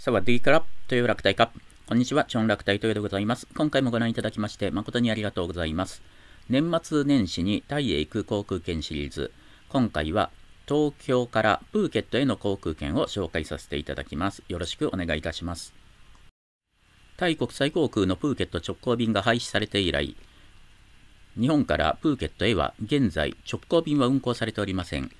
さわでからという楽隊か。こんにちは、チョン楽隊とうでございます。今回もご覧いただきまして誠にありがとうございます。年末年始にタイへ行く航空券シリーズ。今回は東京からプーケットへの航空券を紹介させていただきます。よろしくお願いいたします。タイ国際航空のプーケット直行便が廃止されて以来、日本からプーケットへは現在直行便は運航されておりません。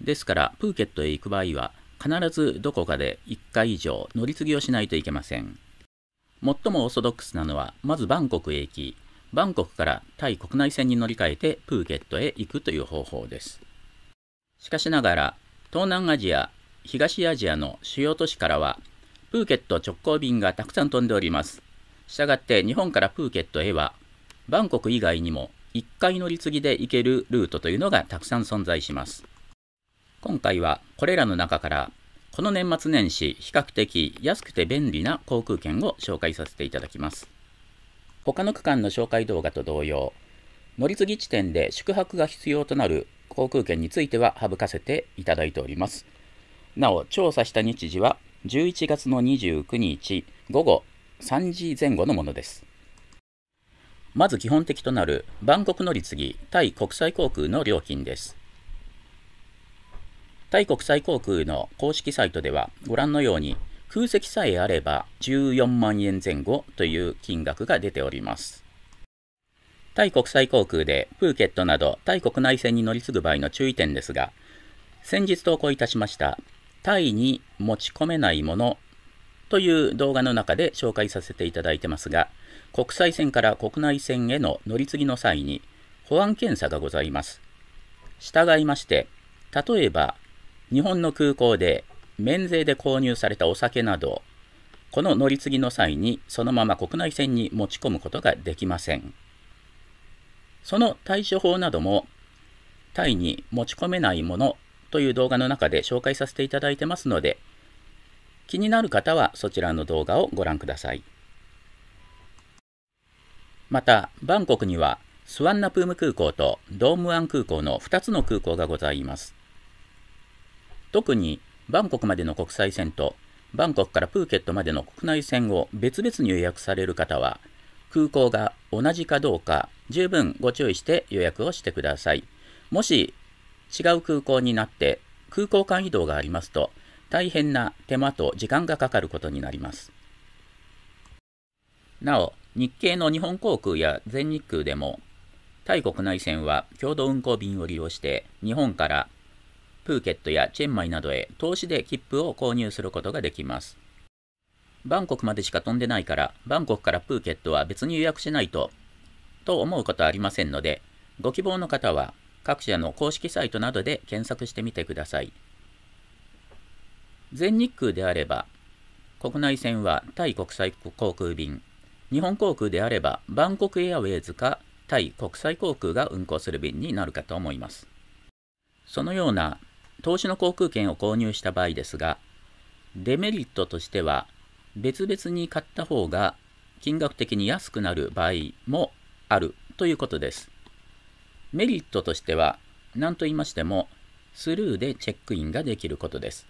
ですから、プーケットへ行く場合は、必ずどこかで1回以上乗り継ぎをしないといけません。最もオーソドックスなのは、まずバンコクへ行き、バンコクからタイ国内線に乗り換えてプーケットへ行くという方法です。しかしながら、東南アジア、東アジアの主要都市からは、プーケット直行便がたくさん飛んでおります。したがって日本からプーケットへは、バンコク以外にも1回乗り継ぎで行けるルートというのがたくさん存在します。今回はこれらの中からこの年末年始比較的安くて便利な航空券を紹介させていただきます他の区間の紹介動画と同様乗り継ぎ地点で宿泊が必要となる航空券については省かせていただいておりますなお調査した日時は11月の29日午後3時前後のものですまず基本的となるバンコク乗り継ぎ対国際航空の料金ですタイ国際航空の公式サイトではご覧のように空席さえあれば14万円前後という金額が出ております。タイ国際航空でプーケットなどタイ国内線に乗り継ぐ場合の注意点ですが、先日投稿いたしましたタイに持ち込めないものという動画の中で紹介させていただいてますが、国際線から国内線への乗り継ぎの際に保安検査がございます。従いまして、例えば日本の空港で免税で購入されたお酒など、この乗り継ぎの際にそのまま国内線に持ち込むことができません。その対処法なども、タイに持ち込めないものという動画の中で紹介させていただいてますので、気になる方はそちらの動画をご覧ください。また、バンコクにはスワンナプーム空港とドームアン空港の2つの空港がございます。特にバンコクまでの国際線とバンコクからプーケットまでの国内線を別々に予約される方は空港が同じかどうか十分ご注意して予約をしてください。もし違う空港になって空港間移動がありますと大変な手間と時間がかかることになります。なお、日系の日本航空や全日空でもタイ国内線は共同運航便を利用して日本からプーケットやチェンマイなどへ投資で切符を購入することができます。バンコクまでしか飛んでないから、バンコクからプーケットは別に予約しないと、と思うことはありませんので、ご希望の方は各社の公式サイトなどで検索してみてください。全日空であれば、国内線はタイ国際航空便、日本航空であればバンコクエアウェイズかタイ国際航空が運航する便になるかと思います。そのような投資の航空券を購入した場合ですが、デメリットとしては、別々に買った方が金額的に安くなる場合もあるということです。メリットとしては、何と言いましても、スルーでチェックインができることです。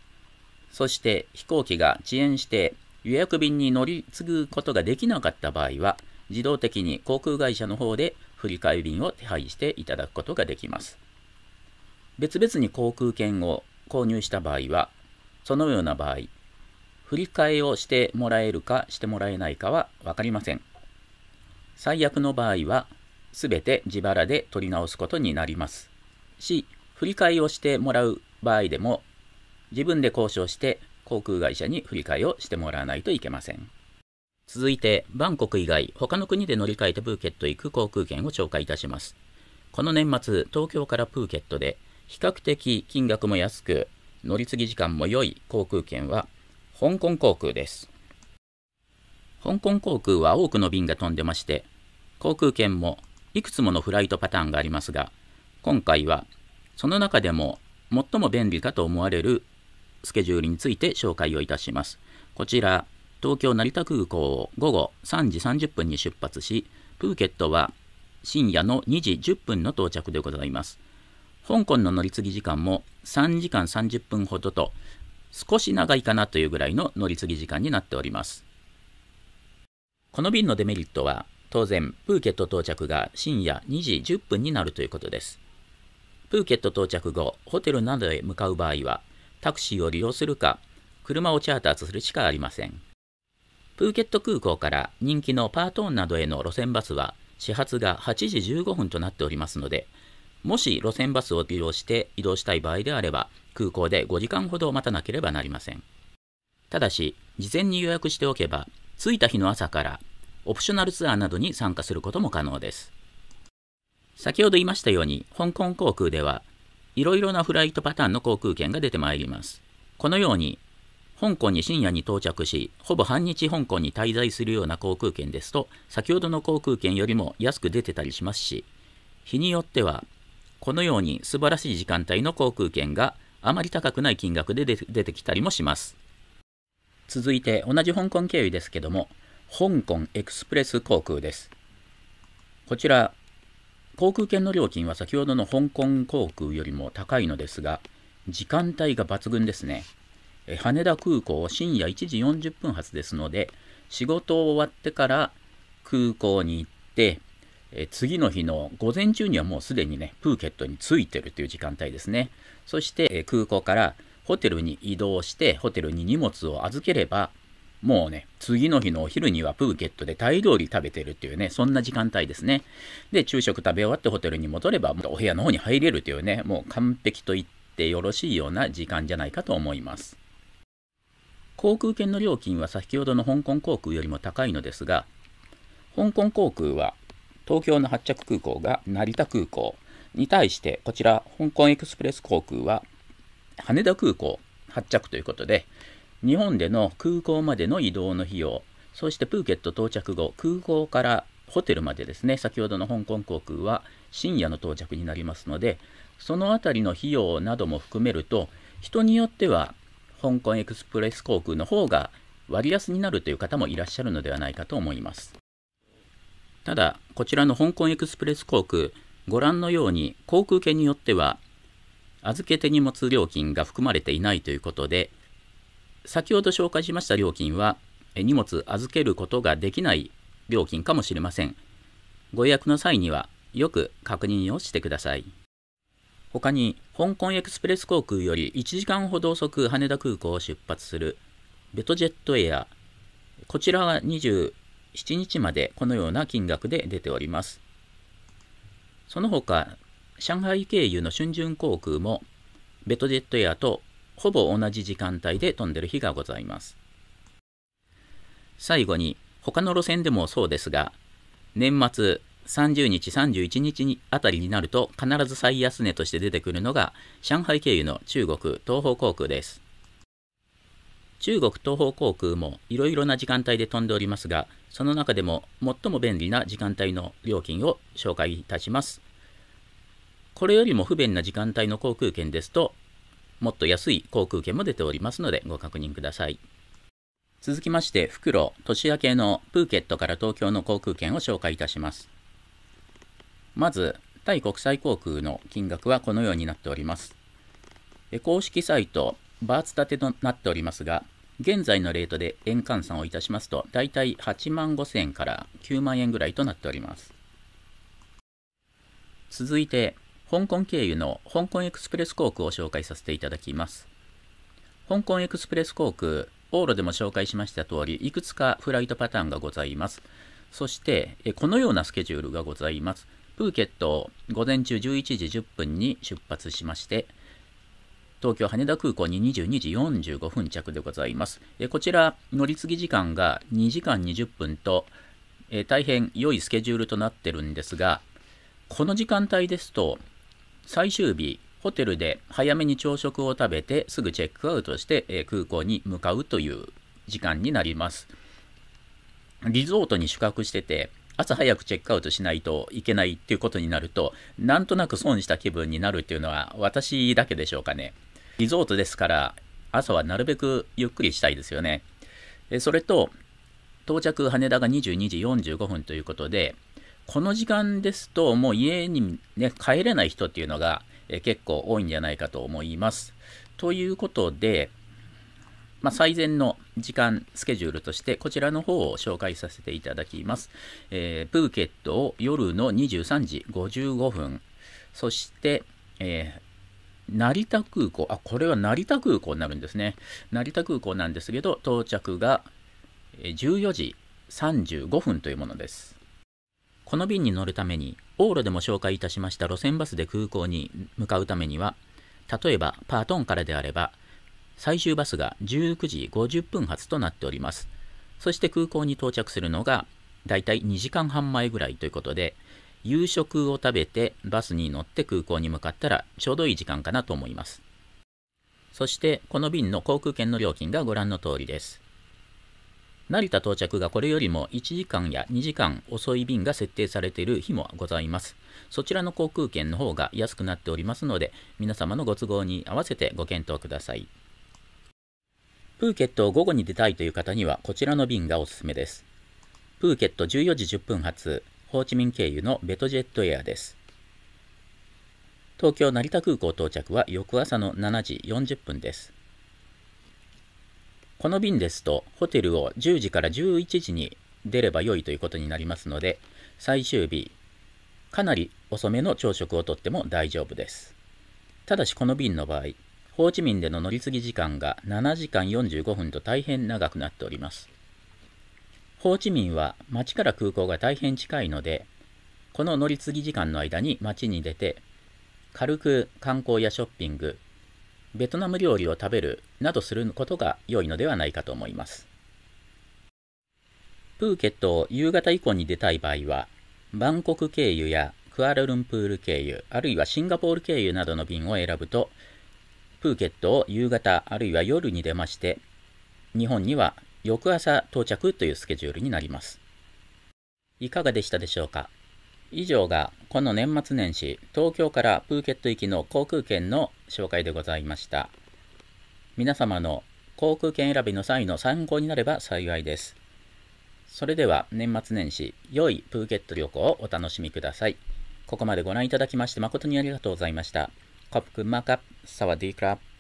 そして飛行機が遅延して予約便に乗り継ぐことができなかった場合は、自動的に航空会社の方で振替便を手配していただくことができます。別々に航空券を購入した場合は、そのような場合、振り替えをしてもらえるかしてもらえないかは分かりません。最悪の場合は、すべて自腹で取り直すことになります。し、振り替えをしてもらう場合でも、自分で交渉して航空会社に振り替えをしてもらわないといけません。続いて、バンコク以外、他の国で乗り換えてプーケット行く航空券を紹介いたします。この年末、東京からプーケットで比較的金額も安く、乗り継ぎ時間も良い航空券は、香港航空です。香港航空は多くの便が飛んでまして、航空券もいくつものフライトパターンがありますが、今回はその中でも最も便利かと思われるスケジュールについて紹介をいたします。こちら、東京成田空港を午後3時30分に出発し、プーケットは深夜の2時10分の到着でございます。香港の乗り継ぎ時間も3時間30分ほどと少し長いかなというぐらいの乗り継ぎ時間になっておりますこの便のデメリットは当然プーケット到着が深夜2時10分になるということですプーケット到着後ホテルなどへ向かう場合はタクシーを利用するか車をチャーターするしかありませんプーケット空港から人気のパートーンなどへの路線バスは始発が8時15分となっておりますのでもし路線バスを利用して移動したい場合であれば、空港で5時間ほど待たなければなりません。ただし、事前に予約しておけば、着いた日の朝からオプショナルツアーなどに参加することも可能です。先ほど言いましたように、香港航空では、いろいろなフライトパターンの航空券が出てまいります。このように、香港に深夜に到着し、ほぼ半日香港に滞在するような航空券ですと、先ほどの航空券よりも安く出てたりしますし、日によってはこのように素晴らしい時間帯の航空券があまり高くない金額で出てきたりもします。続いて同じ香港経由ですけども、香港エクスプレス航空です。こちら、航空券の料金は先ほどの香港航空よりも高いのですが、時間帯が抜群ですね。羽田空港深夜1時40分発ですので、仕事を終わってから空港に行って、え次の日の午前中にはもうすでにね、プーケットに着いてるという時間帯ですね。そして、え空港からホテルに移動して、ホテルに荷物を預ければ、もうね、次の日のお昼にはプーケットでタイ料理食べてるっていうね、そんな時間帯ですね。で、昼食食べ終わってホテルに戻れば、お部屋の方に入れるというね、もう完璧と言ってよろしいような時間じゃないかと思います。航空券の料金は先ほどの香港航空よりも高いのですが、香港航空は東京の発着空港が成田空港に対して、こちら、香港エクスプレス航空は羽田空港発着ということで、日本での空港までの移動の費用、そしてプーケット到着後、空港からホテルまでですね、先ほどの香港航空は深夜の到着になりますので、そのあたりの費用なども含めると、人によっては、香港エクスプレス航空の方が割安になるという方もいらっしゃるのではないかと思います。ただ、こちらの香港エクスプレス航空、ご覧のように航空券によっては預け手荷物料金が含まれていないということで、先ほど紹介しました料金は荷物預けることができない料金かもしれません。ご予約の際にはよく確認をしてください。他に、香港エクスプレス航空より1時間ほど遅く羽田空港を出発するベトジェットエア。こちらは2 7日までこのような金額で出ております。その他、上海経由の春巡航空もベトジェットエアとほぼ同じ時間帯で飛んでる日がございます。最後に、他の路線でもそうですが、年末30日、31日にあたりになると必ず最安値として出てくるのが上海経由の中国東方航空です。中国東方航空もいろいろな時間帯で飛んでおりますが、その中でも最も便利な時間帯の料金を紹介いたします。これよりも不便な時間帯の航空券ですと、もっと安い航空券も出ておりますのでご確認ください。続きまして、復路、年明けのプーケットから東京の航空券を紹介いたします。まず、タイ国際航空の金額はこのようになっております。公式サイト、バーツ建てとなっておりますが、現在のレートで円換算をいたしますと、だいたい8万5 0 0 0円から9万円ぐらいとなっております。続いて、香港経由の香港エクスプレス航空を紹介させていただきます。香港エクスプレス航空、往路でも紹介しました通り、いくつかフライトパターンがございます。そして、このようなスケジュールがございます。プーケットを午前中11時10分に出発しまして、東京羽田空港に22時45分着でございます。えこちら、乗り継ぎ時間が2時間20分と、え大変良いスケジュールとなってるんですが、この時間帯ですと、最終日、ホテルで早めに朝食を食べてすぐチェックアウトして、え空港に向かうという時間になります。リゾートに宿泊してて、朝早くチェックアウトしないといけないっていうことになると、なんとなく損した気分になるっていうのは私だけでしょうかね。リゾートですから、朝はなるべくゆっくりしたいですよね。それと、到着羽田が22時45分ということで、この時間ですと、もう家に、ね、帰れない人っていうのが、え結構多いんじゃないかと思います。ということで、まあ、最善の時間、スケジュールとして、こちらの方を紹介させていただきます。えー、プーケットを夜の23時55分、そして、えー、成田空港、あ、これは成田空港になるんですね。成田空港なんですけど、到着が14時35分というものです。この便に乗るために、往路でも紹介いたしました路線バスで空港に向かうためには、例えばパートンからであれば、最終バスが19時50分発となっております。そして空港に到着するのが、だいたい2時間半前ぐらいということで、夕食を食べてバスに乗って空港に向かったらちょうどいい時間かなと思います。そしてこの便の航空券の料金がご覧の通りです。成田到着がこれよりも1時間や2時間遅い便が設定されている日もございます。そちらの航空券の方が安くなっておりますので、皆様のご都合に合わせてご検討ください。プーケットを午後に出たいという方にはこちらの便がおすすめです。プーケット14時10分発、ホーチミン経由のベトジェットエアです。東京成田空港到着は翌朝の7時40分です。この便ですと、ホテルを10時から11時に出れば良いということになりますので、最終日、かなり遅めの朝食をとっても大丈夫です。ただしこの便の場合、ホーチミンでの乗り継ぎ時間が7時間45分と大変長くなっております。ホーチミンは町から空港が大変近いので、この乗り継ぎ時間の間に町に出て、軽く観光やショッピング、ベトナム料理を食べるなどすることが良いのではないかと思います。プーケットを夕方以降に出たい場合は、バンコク経由やクアラルンプール経由、あるいはシンガポール経由などの便を選ぶと、プーケットを夕方あるいは夜に出まして、日本には翌朝到着というスケジュールになります。いかがでしたでしょうか以上がこの年末年始東京からプーケット行きの航空券の紹介でございました皆様の航空券選びの際の参考になれば幸いですそれでは年末年始良いプーケット旅行をお楽しみくださいここまでご覧いただきまして誠にありがとうございましたコップくんまかサワディークラプ。